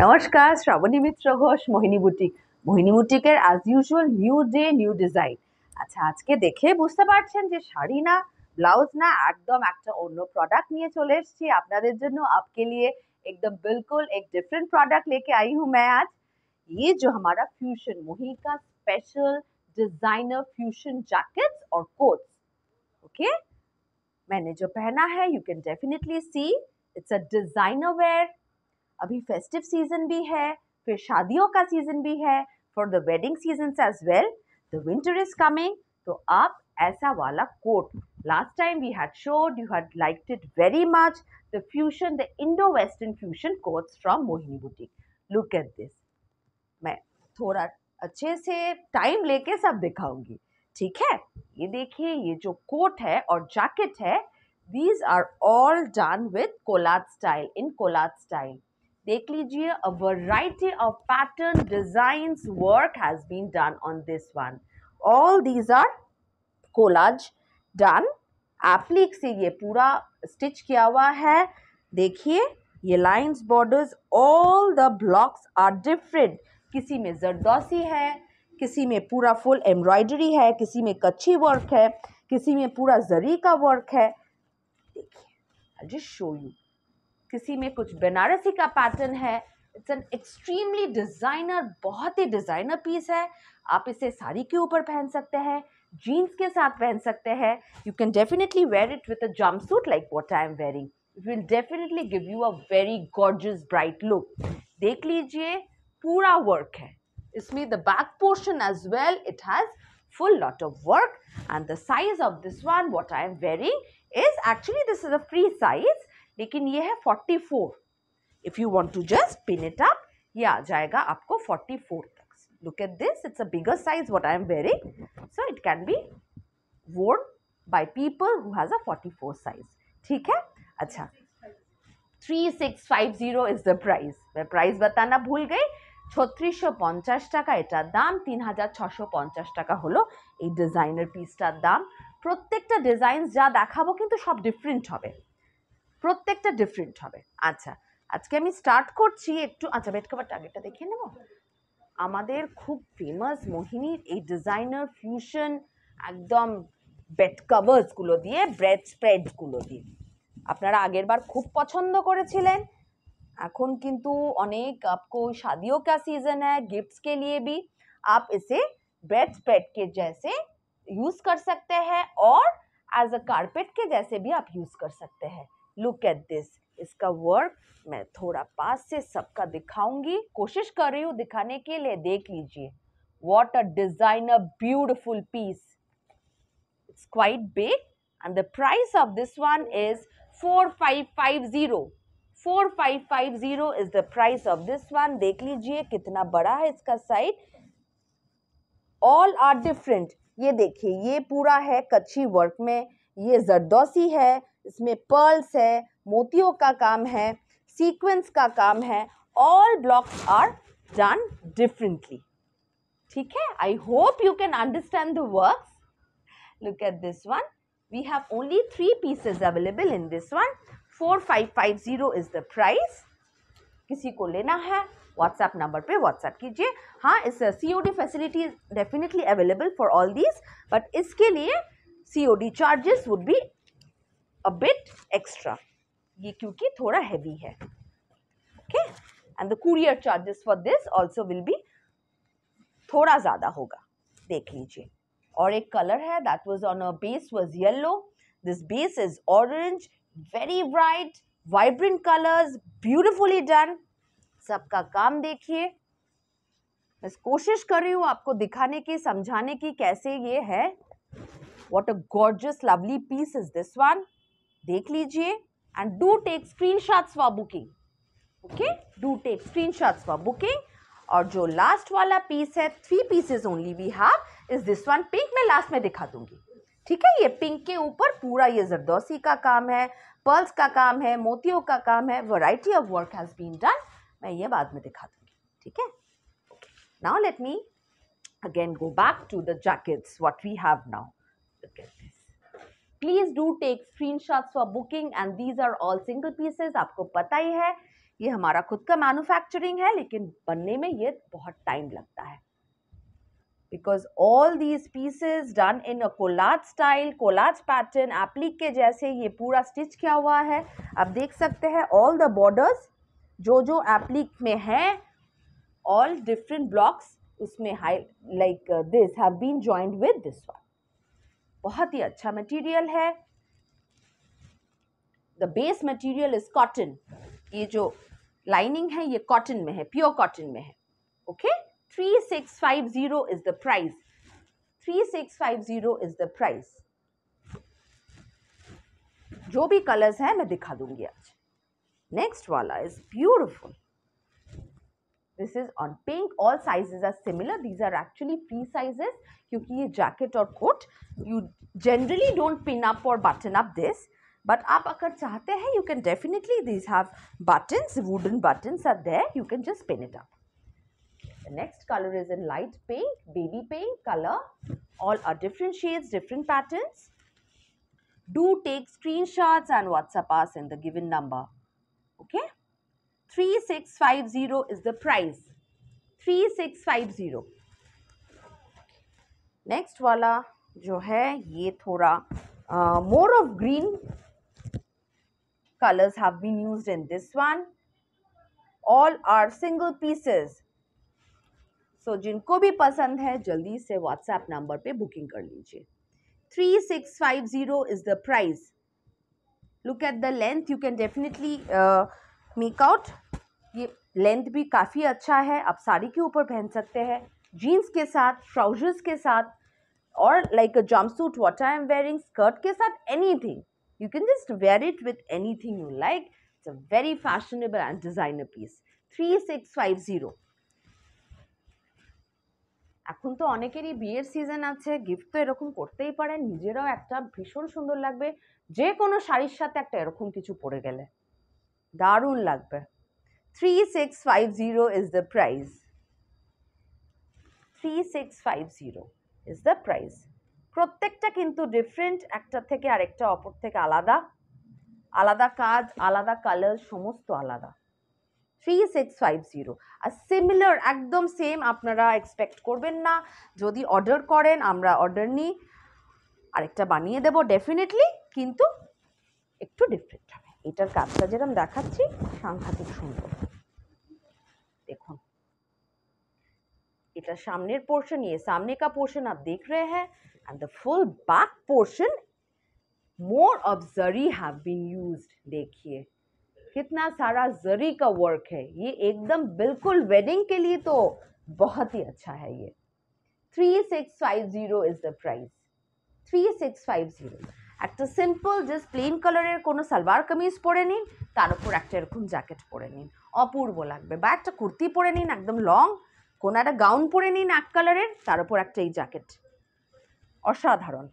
नमस्कार श्रावणी मित्र घोष मोहिनी बुटीक मोहिनी बुटिकर as usual new day new design अच्छा आज के देखे বুঝতে পারছেন যে শাড়ি না ब्लाउज না একদম একটা चले প্রোডাক্ট নিয়ে চলে এসেছি আপনাদের জন্য আপকে লিয়ে एकदम बिल्कुल एक डिफरेंट प्रोडक्ट लेके आई हूँ मैं आज ये जो हमारा फ्यूशन मोही का स्पेशल डिजाइनर फ्यूशन जैकेट और कोट्स ओके मैंने जो पहना है you can definitely see it's a designer wear अभी फेस्टिव सीजन भी है फिर शादियों का सीजन भी है for the wedding season as well the winter is coming तो आप ऐसा वाला coat last time we had showed you had liked it very much the fusion the Indo western fusion coats from Mohini boutique look at this मैं थोड़ा अच्छे से time लेके सब दिखाऊंगी ठीक है ये देखिए ये जो कोट है और जैकेट है these are all done with collage style in collage style देख लीजिए a variety of pattern design work has been done on this one all these are collage done applique से ये पूरा स्टिच किया हुआ है देखिए ये lines borders all the blocks are different किसी में जरदौसी है किसी में पूरा फुल एम्ब्रॉयडरी है किसी में कच्ची वर्क है किसी में पूरा जरी का वर्क है देखिए आई जस्ट शो यू किसी में कुछ बनारसी का पैटर्न है इट्स एन एक्सट्रीमली डिज़ाइनर बहुत ही डिज़ाइनर पीस है आप इसे साड़ी के ऊपर पहन सकते हैं जीन्स के साथ पहन सकते हैं you can definitely wear it with a jumpsuit like what I am wearing it will definitely give you a very gorgeous bright look देख लीजिए पूरा वर्क है इसमें the back portion as well it has full lot of work and the size of this one what I am wearing is actually this is a free size लेकिन ये है forty four if you want to just pin it up ये आ जाएगा आपको forty four तक look at this it's a bigger size what I am very so it can be वोट by people who has a forty four size ठीक है अच्छा three six five zero is the price मैं price बताना भूल गई छत्रिसश पंचाश टाका यार दाम तीन हजार छशो पंचाश टाका हलो डिजाइनर पिसटार दाम प्रत्येक डिजाइन जा देखो क्योंकि सब डिफरेंट है প্রত্যেকটা ডিফারেন্ট হবে আচ্ছা আজকে আমি স্টার্ট করছি একটু আচ্ছা বেড কভার টার্গেটটা দেখে নেব আমাদের খুব ফেমাস মোহিনীর এই ডিজাইনার ফিউশন একদম বেড কভার্সগুলো দিয়ে ব্রেড স্প্রেডগুলো দিয়ে আপনারা আগের বার খুব পছন্দ করেছিলেন এখন কিন্তু অনেক আপকো শাদিও का সিজন হ্যাঁ গিফটসকে লিয়ে বি আপ এসে ব্রেড স্প্রেডকে स्प्रेड के কর यूज़ कर सकते हैं और एज अ कारपेट के जैसे भी आप यूज़ लुक एट दिस इसका वर्क मैं थोड़ा पास से सबका दिखाऊंगी कोशिश कर रही हूँ दिखाने के लिए देख लीजिए what a designer beautiful piece it's quite big and the price of this one is four five five zero four five five zero is the price of this one देख लीजिए कितना बड़ा है इसका साइज ऑल आर डिफरेंट ये देखिए ये पूरा है कच्ची वर्क में ये जरदोसी है इसमें पर्ल्स है मोतियों का काम है सीक्वेंस का काम है all blocks are done differently ठीक है I hope you can understand the work look at this one we have only three pieces available in this one four five five zero is the price किसी को लेना है WhatsApp number पे WhatsApp कीजिए हाँ इस C O D facility definitely available for all these but इसके लिए C O D charges would be a bit extra ये क्योंकि थोड़ा हैवी है okay and the courier charges for this also will be थोड़ा ज़्यादा होगा देख लीजिए और एक कलर है that was on a base was yellow this base is orange very bright vibrant colours beautifully done सबका काम देखिए मैं कोशिश कर रही हूँ आपको दिखाने की समझाने की कैसे ये है what a gorgeous lovely piece is this one देख लीजिए and do take screen shots for booking okay do take screen shots for booking और जो लास्ट वाला पीस है three pieces only we have is this one pink मैं last में दिखा दूंगी ठीक है ये पिंक के ऊपर पूरा ये जरदोसी का काम है पर्ल्स का काम है मोतियों का काम है variety of work has been done मैं ये बाद में दिखा दूंगी ठीक है now let me again go back to the jackets what we have now please do take screen shot for booking and these are all single pieces आपको पता ही है ये हमारा खुद का मैन्युफैक्चरिंग है लेकिन बनने में ये बहुत टाइम लगता है because all these pieces done in a collage style collage pattern applique के जैसे ये पूरा स्टिच किया हुआ है आप देख सकते हैं ऑल द बॉर्डर्स जो जो एप्लिक में है ऑल डिफरेंट ब्लॉक्स उसमें हाई like this have been joined with this one बहुत ही अच्छा मटेरियल है the base material is cotton ये जो लाइनिंग है ये कॉटन में है प्योर कॉटन में है okay three six five zero is the price three six five zero is the price जो भी कलर्स हैं मैं दिखा दूंगी आज नेक्स्ट वाला is beautiful this is on pink all sizes are similar these are actually free sizes because ye jacket or coat you generally don't pin up or button up this but aap agar chahte you can definitely these have buttons wooden buttons are there you can just pin it up the next color is in light pink baby pink color all are different shades different patterns do take screenshots and whatsapp us in the given number okay 3650 is the price. 3650. Next, वाला जो है ये थोड़ा more of green colors have been used in this one. All are single pieces. So जिनको भी पसंद है जल्दी से WhatsApp number पे booking कर लीजिए 3650 is the price. Look at the length. You can definitely uh, make out ये लेंथ भी काफ़ी अच्छा है आप साड़ी के ऊपर पहन सकते हैं जीन्स के साथ ट्राउजर्स के साथ और like a jumpsuit what I am wearing skirt के साथ anything you can just wear it with anything you like it's a very fashionable and designer piece three six five zero এখন তো অনেকেরই বিয়ের season আছে gift তো এরকম করতেই পারেন নিজেরাও একটা ভীষণ সুন্দর লাগবে যে কোনো শাড়ির সাথে একটা এরকম কিছু পরে গেলে দারুণ লাগবে three six five zero is the price three six five zero is the price প্রত্যেকটা কিন্তু ডিফারেন্ট একটা থেকে আরেকটা অপর থেকে আলাদা আলাদা কাজ আলাদা কালার সমস্ত আলাদা three six five zero are similar একদম সেম আপনারা এক্সপেক্ট করবেন না যদি অর্ডার করেন আমরা অর্ডার নিই আরেকটা বানিয়ে দেব ডেফিনেটলি কিন্তু একটু ডিফারেন্ট এটার কাজটা যেরকম देखा सांघातिक সুন্দর देखो इटार सामने पोर्शन ये सामने का पोर्शन आप देख रहे हैं and the full back portion more of zari have been used देखिए कितना सारा जरी का वर्क है ये एकदम बिल्कुल वेडिंग के लिए तो बहुत ही अच्छा है ये three six five zero is the price three six five zero একটা সিম্পল জাস্ট প্লেন কালারের কোনো সালোয়ার কামিজ পরে নিন তার উপর একটা এরকম জ্যাকেট পরে নিন অপূর্ব লাগবে বা একটা কুর্তি পরে নিন একদম লং কোনো একটা গাউন পরে নিন এক কালারের তার উপর একটা এই জ্যাকেট অসাধারণ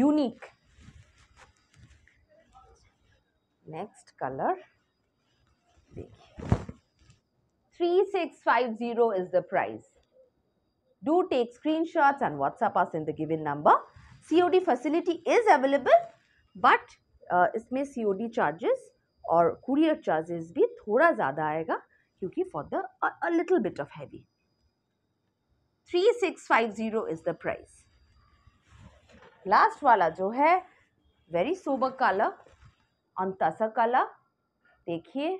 ইউনিক নেক্সট কালার দেখি three six five zero is the price do take screenshots and WhatsApp us in the given number the facility is available but इसमें डी चार्जेस और कुरियर चार्जेस भी थोड़ा ज़्यादा आएगा क्योंकि for the little bit of heavy three six five zero is the price last वाला जो है वेरी सोबक काला अंतासा काला देखिए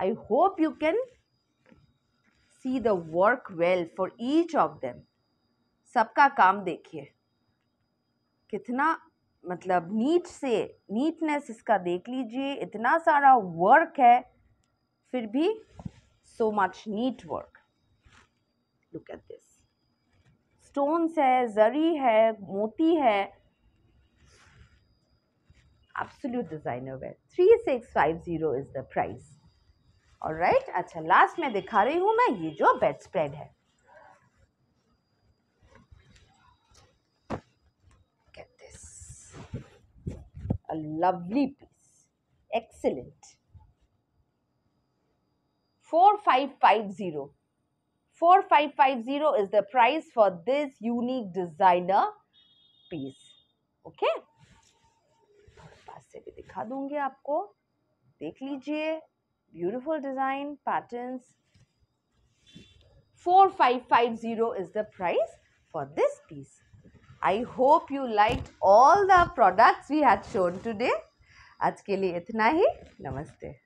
I hope you can see the work well for each of them सबका काम देखिए कितना मतलब नीट से नीटनेस इसका देख लीजिए इतना सारा वर्क है फिर भी so much neat work look at this stones है जरी है मोती है absolute designer wear three six five zero is the price और राइट अच्छा लास्ट में दिखा रही हूँ मैं ये जो बेड स्प्रेड है A lovely piece. Excellent. 4550. 4550 is the price for this unique designer piece. Okay. पास से भी दिखा दूंगी आपको देख लीजिए beautiful design patterns 4550 is the price for this piece I hope you like all the products we have shown today आज के लिए इतना ही नमस्ते